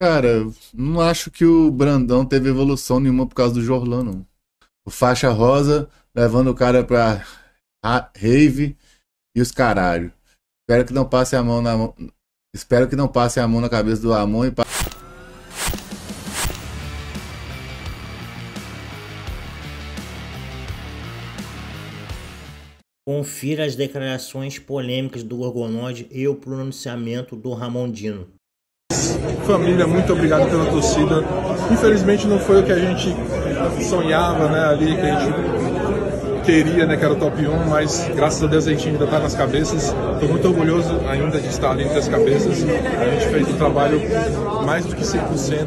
Cara, não acho que o Brandão teve evolução nenhuma por causa do Jorlan, não. O Faixa Rosa levando o cara pra rave e os caralho. Espero que não passe a mão na mão. Espero que não passe a mão na cabeça do Amon e Confira as declarações polêmicas do Gorgonoide e o pronunciamento do Ramondino família, muito obrigado pela torcida. Infelizmente não foi o que a gente sonhava, né, ali, que a gente queria, né, que era o top 1, mas graças a Deus a gente ainda está nas cabeças. Estou muito orgulhoso ainda de estar ali entre as cabeças. A gente fez um trabalho mais do que 100%.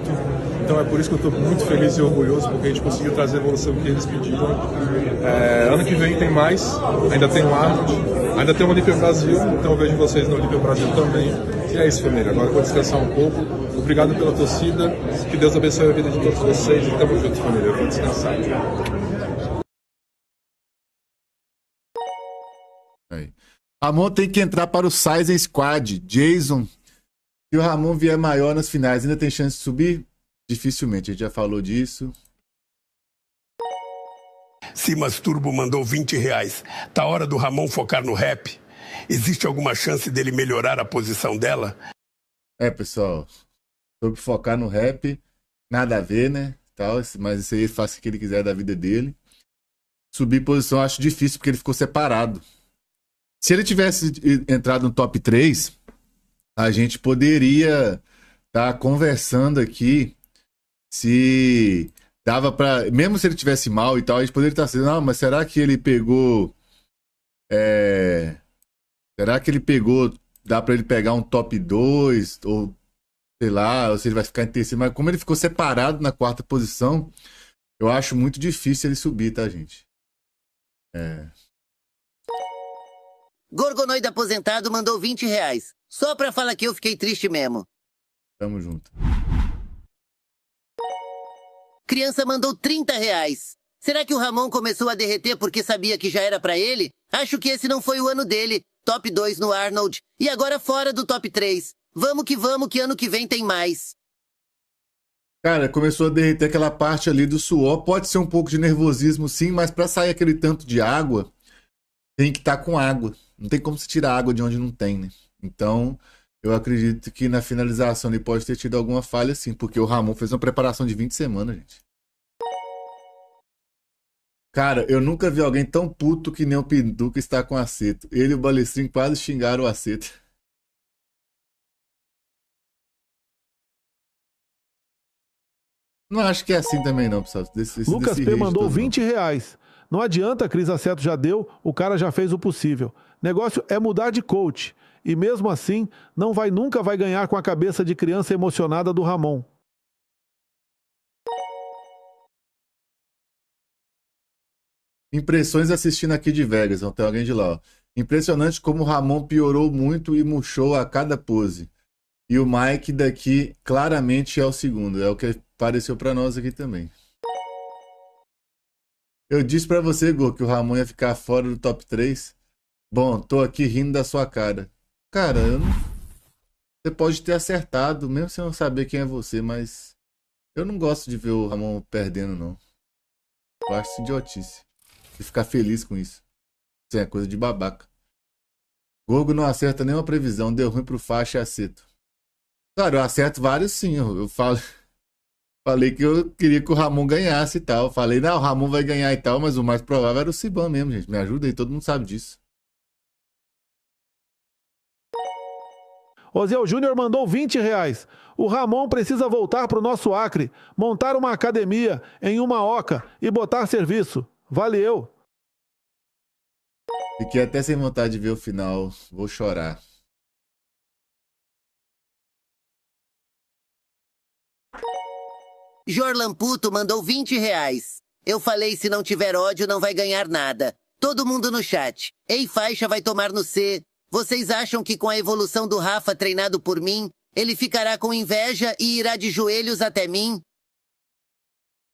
Então é por isso que eu estou muito feliz e orgulhoso, porque a gente conseguiu trazer a evolução que eles pediram. É, ano que vem tem mais, ainda tem o Arnold, ainda tem o Olímpio Brasil, então eu vejo vocês no Olímpio Brasil também. E é isso, família. Agora eu vou descansar um pouco Obrigado pela torcida. Que Deus abençoe a vida de todos vocês. E tamo junto, família. Vamos descansar. Aí. Ramon tem que entrar para o Sizen Squad. Jason. Se o Ramon vier maior nas finais, ainda tem chance de subir? Dificilmente, a gente já falou disso. Simas Turbo mandou 20 reais. Tá hora do Ramon focar no rap? Existe alguma chance dele melhorar a posição dela? É, pessoal, soube focar no rap, nada a ver, né? Tal, mas isso aí faça o que ele quiser da vida dele. Subir posição acho difícil, porque ele ficou separado. Se ele tivesse entrado no top 3, a gente poderia estar tá conversando aqui se dava para Mesmo se ele tivesse mal e tal, a gente poderia estar sendo, assim, não, ah, mas será que ele pegou. É... Será que ele pegou. Dá para ele pegar um top 2 ou sei lá, se ele vai ficar em terceiro, mas como ele ficou separado na quarta posição, eu acho muito difícil ele subir, tá, gente? É. Gorgonoide aposentado mandou 20 reais. Só pra falar que eu fiquei triste mesmo. Tamo junto. Criança mandou 30 reais. Será que o Ramon começou a derreter porque sabia que já era para ele? Acho que esse não foi o ano dele. Top 2 no Arnold e agora fora do top 3. Vamos que vamos, que ano que vem tem mais. Cara, começou a derreter aquela parte ali do suor. Pode ser um pouco de nervosismo, sim, mas para sair aquele tanto de água, tem que estar tá com água. Não tem como se tirar água de onde não tem, né? Então, eu acredito que na finalização ele pode ter tido alguma falha, sim, porque o Ramon fez uma preparação de 20 semanas, gente. Cara, eu nunca vi alguém tão puto que nem o Pinduca está com aceto. Ele e o Balestrinho quase xingaram o aceto. Não acho que é assim também, não, pessoal. Desse, Lucas desse P mandou 20 não. reais. Não adianta, Cris Acerto já deu, o cara já fez o possível. Negócio é mudar de coach. E mesmo assim, não vai nunca vai ganhar com a cabeça de criança emocionada do Ramon. Impressões assistindo aqui de Vegas, não tem alguém de lá. Ó. Impressionante como o Ramon piorou muito e murchou a cada pose. E o Mike daqui claramente é o segundo. É o que apareceu para nós aqui também. Eu disse para você, Gogo, que o Ramon ia ficar fora do top 3. Bom, tô aqui rindo da sua cara. Cara, eu não... você pode ter acertado, mesmo sem eu saber quem é você, mas eu não gosto de ver o Ramon perdendo, não. Eu acho isso idiotice. E ficar feliz com isso. Isso é coisa de babaca. Gogo não acerta nenhuma previsão, deu ruim pro faixa e aceto. Cara, eu acerto vários sim. Eu falo, falei que eu queria que o Ramon ganhasse e tal. Falei, não, o Ramon vai ganhar e tal, mas o mais provável era o Siban mesmo, gente. Me ajuda aí, todo mundo sabe disso. Zé Júnior mandou 20 reais. O Ramon precisa voltar para o nosso Acre, montar uma academia em uma oca e botar serviço. Valeu! Fiquei até sem vontade de ver o final. Vou chorar. Jorlamputo mandou 20 reais. Eu falei se não tiver ódio não vai ganhar nada. Todo mundo no chat. Ei Faixa vai tomar no C. Vocês acham que com a evolução do Rafa treinado por mim, ele ficará com inveja e irá de joelhos até mim?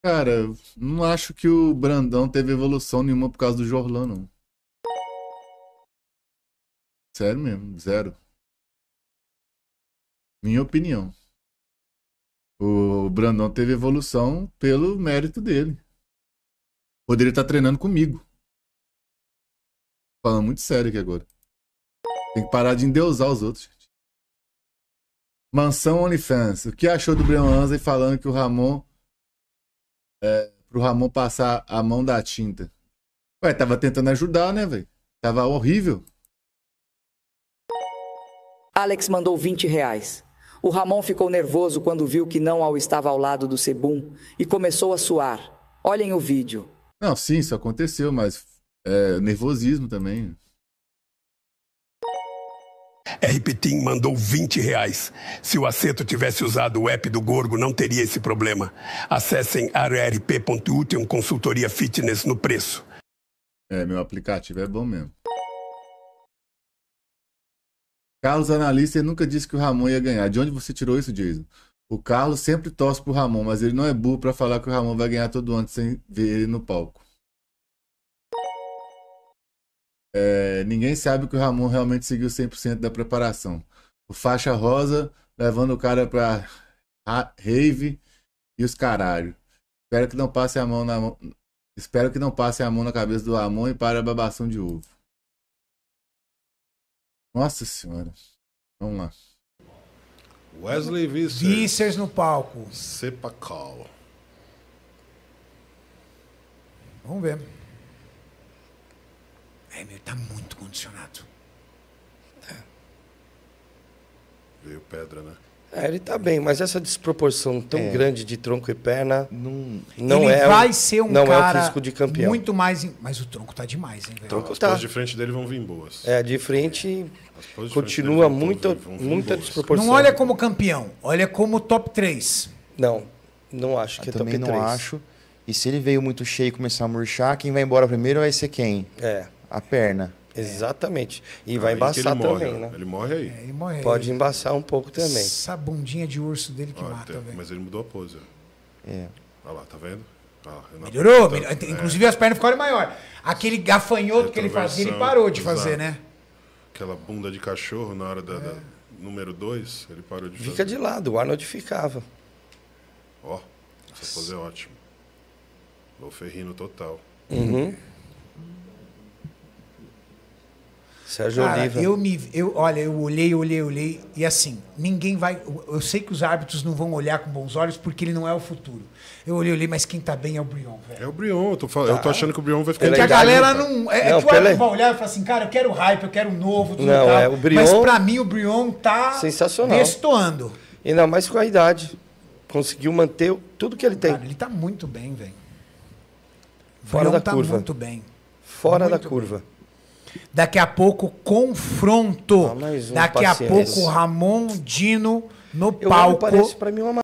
Cara, não acho que o Brandão teve evolução nenhuma por causa do Jorlan, não. Sério mesmo, zero. Minha opinião. O Brandão teve evolução pelo mérito dele. Poderia estar treinando comigo. Falando muito sério aqui agora. Tem que parar de endeusar os outros, gente. Mansão OnlyFans. O que achou do Brian Anza falando que o Ramon. É, pro Ramon passar a mão da tinta? Ué, tava tentando ajudar, né, velho? Tava horrível. Alex mandou 20 reais. O Ramon ficou nervoso quando viu que não ao estava ao lado do Sebum e começou a suar. Olhem o vídeo. Não, sim, isso aconteceu, mas é, nervosismo também. RPTIM mandou 20 reais. Se o Aceto tivesse usado o app do Gorgo, não teria esse problema. Acessem arrp.u, consultoria fitness no preço. É, meu aplicativo é bom mesmo. Carlos analista nunca disse que o Ramon ia ganhar. De onde você tirou isso, Jason? O Carlos sempre torce pro Ramon, mas ele não é burro para falar que o Ramon vai ganhar todo ano sem ver ele no palco. É, ninguém sabe que o Ramon realmente seguiu 100% da preparação. O faixa rosa levando o cara pra rave e os caralho. Espero que não passe a mão na mão. Espero que não passe a mão na cabeça do Ramon e para a babação de ovo. Nossa senhora. Vamos lá. Wesley Vissers. Vissers no palco. call. Vamos ver. É, meu, tá muito condicionado. É. Veio pedra, né? É, ele está bem, mas essa desproporção tão é. grande de tronco e perna não, não ele é. vai ser um não cara é o físico de campeão. muito mais. Mas o tronco está demais, hein, velho? Tronco As tá. de frente dele vão vir boas. É, de frente é, de continua frente muita, vir, muita desproporção. Não olha como campeão, olha como top 3. Não, não acho que Eu é também top não 3. acho. E se ele veio muito cheio e começar a murchar, quem vai embora primeiro vai ser quem? É. A perna. Exatamente. E aí vai embaçar também, morre, né? Ele morre aí. É, ele morre Pode aí. embaçar um pouco também. Essa bundinha de urso dele que mata, tem, Mas ele mudou a pose. É. Olha lá, tá vendo? Ah, Melhorou. É. inclusive é. as pernas ficaram maiores. Aquele gafanhoto que ele fazia, ele parou de exato. fazer, né? Aquela bunda de cachorro na hora da, é. da número 2, ele parou de Fica fazer. de lado, o Arnold ficava. Ó, essa pose é ótima. ferrinho total. Uhum. Sérgio Cara, Oliva. Eu me, eu, olha, eu olhei, olhei, olhei e assim, ninguém vai. Eu sei que os árbitros não vão olhar com bons olhos porque ele não é o futuro. Eu olhei, olhei, mas quem tá bem é o Brion, velho. É o Brion, eu tô, falando, tá. eu tô tá. achando que o Brion vai ficar. Porque a galera não. Tá. É, é, não, é que o árbitro vai olhar e falar assim, cara, eu quero hype, eu quero novo, tudo não, tal. É, o Brion, mas pra mim o Brion tá sensacional. destoando. Ainda mais com a idade. Conseguiu manter tudo que ele tem. Cara, ele tá muito bem, velho. Fora Brion da tá muito bem. Fora muito da curva. Bem. Daqui a pouco, confronto. Ah, um, Daqui a pouco, Ramon Dino no eu palco. Parece para mim uma